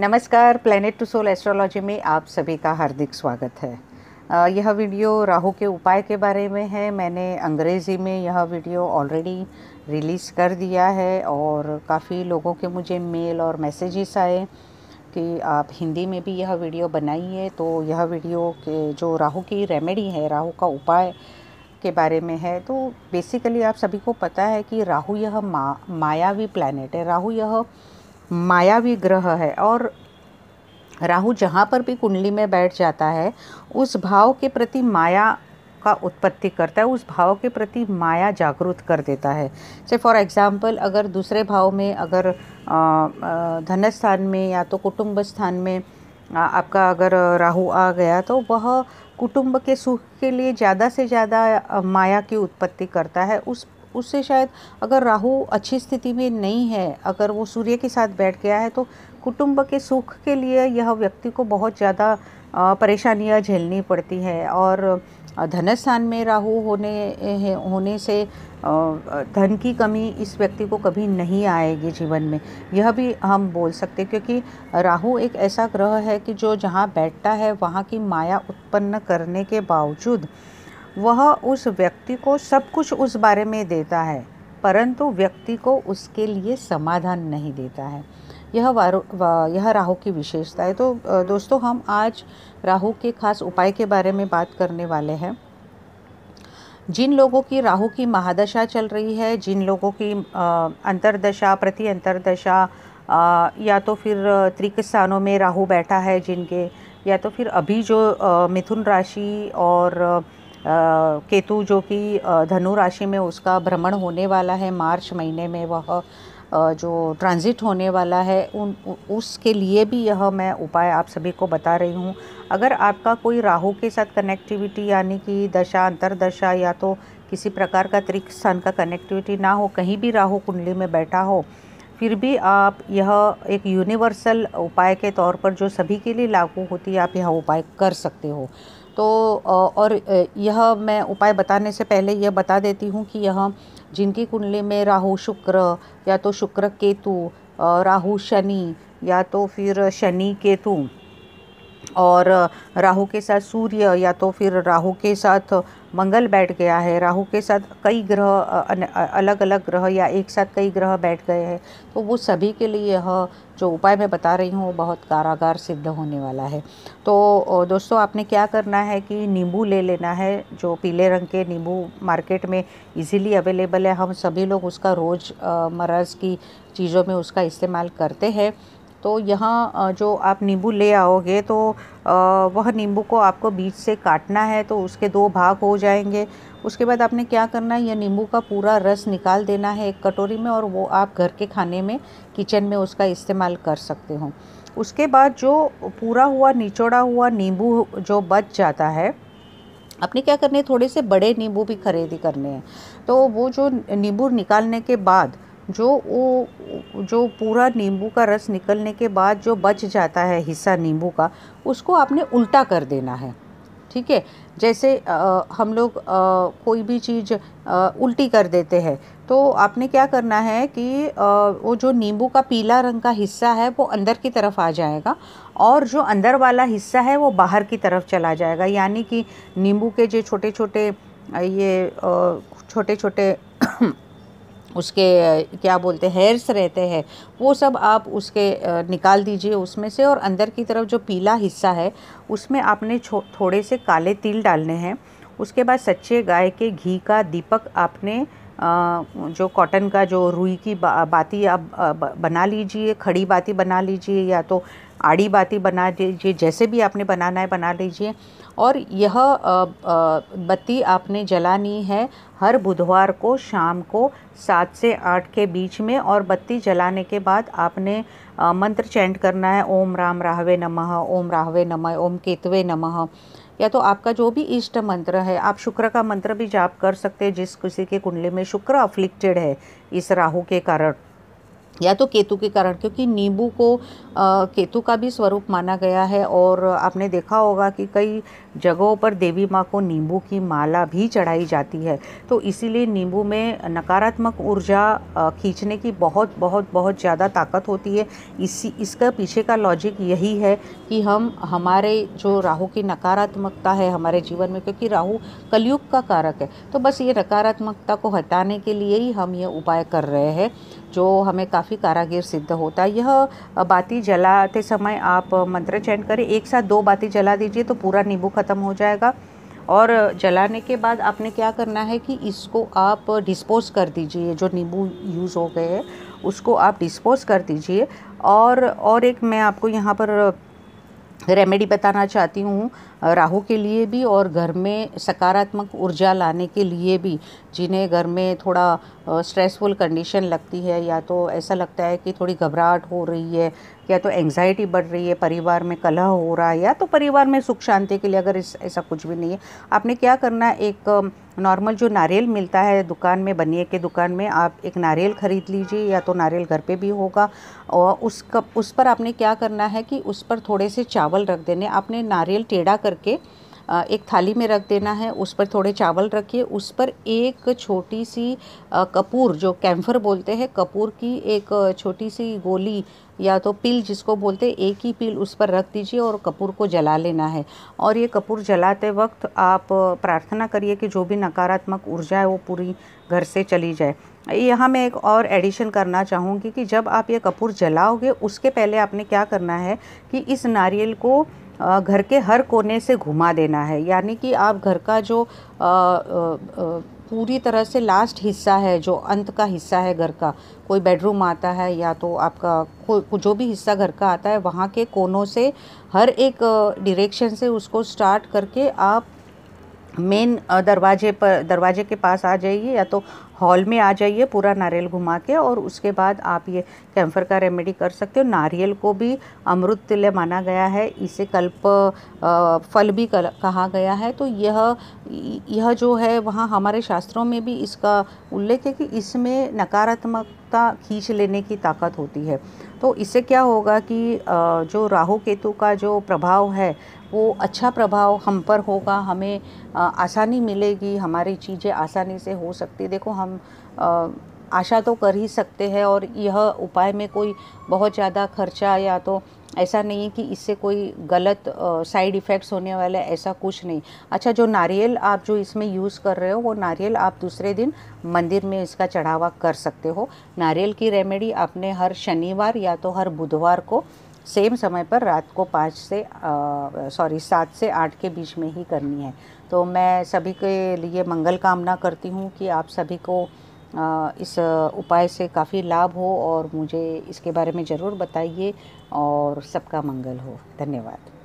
नमस्कार planet to soul astrology में आप सभी का हार्दिक स्वागत है यह वीडियो राहु के उपाय के बारे में है मैंने अंग्रेज़ी में यह वीडियो ऑलरेडी रिलीज़ कर दिया है और काफ़ी लोगों के मुझे मेल और मैसेजेस आए कि आप हिंदी में भी यह वीडियो बनाइए तो यह वीडियो के जो राहु की रेमेडी है राहु का उपाय के बारे में है तो बेसिकली आप सभी को पता है कि राहु यह मा, मायावी प्लानट है राहु यह मायावी ग्रह है और राहु जहाँ पर भी कुंडली में बैठ जाता है उस भाव के प्रति माया का उत्पत्ति करता है उस भाव के प्रति माया जागृत कर देता है जैसे फॉर एग्ज़ाम्पल अगर दूसरे भाव में अगर धन स्थान में या तो कुटुंब स्थान में आपका अगर राहु आ गया तो वह कुटुंब के सुख के लिए ज़्यादा से ज़्यादा माया की उत्पत्ति करता है उस उससे शायद अगर राहु अच्छी स्थिति में नहीं है अगर वो सूर्य के साथ बैठ गया है तो कुटुंब के सुख के लिए यह व्यक्ति को बहुत ज़्यादा परेशानियाँ झेलनी पड़ती है और धनस्थान में राहु होने होने से धन की कमी इस व्यक्ति को कभी नहीं आएगी जीवन में यह भी हम बोल सकते क्योंकि राहु एक ऐसा ग्रह है कि जो जहाँ बैठता है वहाँ की माया उत्पन्न करने के बावजूद वह उस व्यक्ति को सब कुछ उस बारे में देता है परंतु व्यक्ति को उसके लिए समाधान नहीं देता है यह वारो यह राहु की विशेषता है तो दोस्तों हम आज राहु के खास उपाय के बारे में बात करने वाले हैं जिन लोगों की राहु की महादशा चल रही है जिन लोगों की अंतरदशा प्रति अंतरदशा या तो फिर त्रिक स्थानों में राहु बैठा है जिनके या तो फिर अभी जो मिथुन राशि और केतु जो कि धनु राशि में उसका भ्रमण होने वाला है मार्च महीने में वह जो ट्रांज़िट होने वाला है उन उसके लिए भी यह मैं उपाय आप सभी को बता रही हूँ अगर आपका कोई राहु के साथ कनेक्टिविटी यानी कि दशा अंतरदशा या तो किसी प्रकार का त्रिक स्थान का कनेक्टिविटी ना हो कहीं भी राहु कुंडली में बैठा हो फिर भी आप यह एक यूनिवर्सल उपाय के तौर पर जो सभी के लिए लागू होती है आप यह उपाय कर सकते हो तो और यह मैं उपाय बताने से पहले यह बता देती हूँ कि यह जिनकी कुंडली में राहु शुक्र या तो शुक्र केतु राहु शनि या तो फिर शनि केतु और राहु के साथ सूर्य या तो फिर राहु के साथ मंगल बैठ गया है राहु के साथ कई ग्रह अलग अलग ग्रह या एक साथ कई ग्रह बैठ गए हैं तो वो सभी के लिए यह जो उपाय मैं बता रही हूँ वो बहुत कारागार सिद्ध होने वाला है तो दोस्तों आपने क्या करना है कि नींबू ले लेना है जो पीले रंग के नींबू मार्केट में इजीली अवेलेबल है हम सभी लोग उसका रोज़ मरज की चीज़ों में उसका इस्तेमाल करते हैं तो यहाँ जो आप नींबू ले आओगे तो वह नींबू को आपको बीच से काटना है तो उसके दो भाग हो जाएंगे उसके बाद आपने क्या करना है यह नींबू का पूरा रस निकाल देना है एक कटोरी में और वो आप घर के खाने में किचन में उसका इस्तेमाल कर सकते हो उसके बाद जो पूरा हुआ निचोड़ा हुआ नींबू जो बच जाता है आपने क्या करने थोड़े से बड़े नींबू भी खरीदी करने हैं तो वो जो नींबू निकालने के बाद जो वो जो पूरा नींबू का रस निकलने के बाद जो बच जाता है हिस्सा नींबू का उसको आपने उल्टा कर देना है ठीक है जैसे आ, हम लोग आ, कोई भी चीज़ आ, उल्टी कर देते हैं तो आपने क्या करना है कि आ, वो जो नींबू का पीला रंग का हिस्सा है वो अंदर की तरफ आ जाएगा और जो अंदर वाला हिस्सा है वो बाहर की तरफ चला जाएगा यानी कि नींबू के जो छोटे छोटे ये छोटे छोटे उसके क्या बोलते हेयर्स रहते हैं वो सब आप उसके निकाल दीजिए उसमें से और अंदर की तरफ जो पीला हिस्सा है उसमें आपने थोड़े से काले तिल डालने हैं उसके बाद सच्चे गाय के घी का दीपक आपने जो कॉटन का जो रुई की बाती आप बना लीजिए खड़ी बाती बना लीजिए या तो आड़ी बाती बना दीजिए जैसे भी आपने बनाना है बना लीजिए और यह बत्ती आपने जलानी है हर बुधवार को शाम को सात से आठ के बीच में और बत्ती जलाने के बाद आपने मंत्र चैंट करना है ओम राम राहवे नमः ओम राहवे नमः ओम केतवे नमः या तो आपका जो भी इष्ट मंत्र है आप शुक्र का मंत्र भी जाप कर सकते हैं जिस किसी के कुंडली में शुक्र अफ्लिक्टेड है इस राहु के कारण या तो केतु के कारण क्योंकि नींबू को आ, केतु का भी स्वरूप माना गया है और आपने देखा होगा कि कई जगहों पर देवी माँ को नींबू की माला भी चढ़ाई जाती है तो इसीलिए नींबू में नकारात्मक ऊर्जा खींचने की बहुत बहुत बहुत ज़्यादा ताकत होती है इसी इसका पीछे का लॉजिक यही है कि हम हमारे जो राहु की नकारात्मकता है हमारे जीवन में क्योंकि राहु कलयुग का कारक है तो बस ये नकारात्मकता को हटाने के लिए ही हम ये उपाय कर रहे हैं जो हमें काफ़ी कारागिर सिद्ध होता है यह बाती जलाते समय आप मंत्र चैन करें एक साथ दो बाती जला दीजिए तो पूरा नींबू ख़त्म हो जाएगा और जलाने के बाद आपने क्या करना है कि इसको आप डिस्पोज कर दीजिए जो नींबू यूज़ हो गए उसको आप डिस्पोज कर दीजिए और और एक मैं आपको यहाँ पर रेमेडी बताना चाहती हूँ राहु के लिए भी और घर में सकारात्मक ऊर्जा लाने के लिए भी जिन्हें घर में थोड़ा स्ट्रेसफुल कंडीशन लगती है या तो ऐसा लगता है कि थोड़ी घबराहट हो रही है या तो एंग्जाइटी बढ़ रही है परिवार में कलह हो रहा है या तो परिवार में सुख शांति के लिए अगर इस ऐसा कुछ भी नहीं है आपने क्या करना एक नॉर्मल जो नारियल मिलता है दुकान में बनिए के दुकान में आप एक नारियल ख़रीद लीजिए या तो नारियल घर पे भी होगा और उसका उस पर आपने क्या करना है कि उस पर थोड़े से चावल रख देने आपने नारियल टेढ़ा करके एक थाली में रख देना है उस पर थोड़े चावल रखिए उस पर एक छोटी सी कपूर जो कैम्फर बोलते हैं कपूर की एक छोटी सी गोली या तो पिल जिसको बोलते हैं एक ही पिल उस पर रख दीजिए और कपूर को जला लेना है और ये कपूर जलाते वक्त आप प्रार्थना करिए कि जो भी नकारात्मक ऊर्जा है वो पूरी घर से चली जाए यहाँ मैं एक और एडिशन करना चाहूँगी कि जब आप ये कपूर जलाओगे उसके पहले आपने क्या करना है कि इस नारियल को घर के हर कोने से घुमा देना है यानी कि आप घर का जो पूरी तरह से लास्ट हिस्सा है जो अंत का हिस्सा है घर का कोई बेडरूम आता है या तो आपका जो भी हिस्सा घर का आता है वहाँ के कोनों से हर एक डिरेक्शन से उसको स्टार्ट करके आप मेन दरवाजे पर दरवाजे के पास आ जाइए या तो हॉल में आ जाइए पूरा नारियल घुमा के और उसके बाद आप ये कैंफर का रेमेडी कर सकते हो नारियल को भी अमृत तिल्य माना गया है इसे कल्प फल भी कहा गया है तो यह यह जो है वहाँ हमारे शास्त्रों में भी इसका उल्लेख है कि इसमें नकारात्मकता खींच लेने की ताकत होती है तो इससे क्या होगा कि जो राहु केतु का जो प्रभाव है वो अच्छा प्रभाव हम पर होगा हमें आसानी मिलेगी हमारी चीज़ें आसानी से हो सकती देखो हम आशा तो कर ही सकते हैं और यह उपाय में कोई बहुत ज़्यादा खर्चा या तो ऐसा नहीं है कि इससे कोई गलत साइड इफ़ेक्ट्स होने वाला है ऐसा कुछ नहीं अच्छा जो नारियल आप जो इसमें यूज़ कर रहे हो वो नारियल आप दूसरे दिन मंदिर में इसका चढ़ावा कर सकते हो नारियल की रेमेडी आपने हर शनिवार या तो हर बुधवार को सेम समय पर रात को पाँच से सॉरी सात से आठ के बीच में ही करनी है तो मैं सभी के लिए मंगल कामना करती हूँ कि आप सभी को आ, इस उपाय से काफ़ी लाभ हो और मुझे इसके बारे में ज़रूर बताइए और सबका मंगल हो धन्यवाद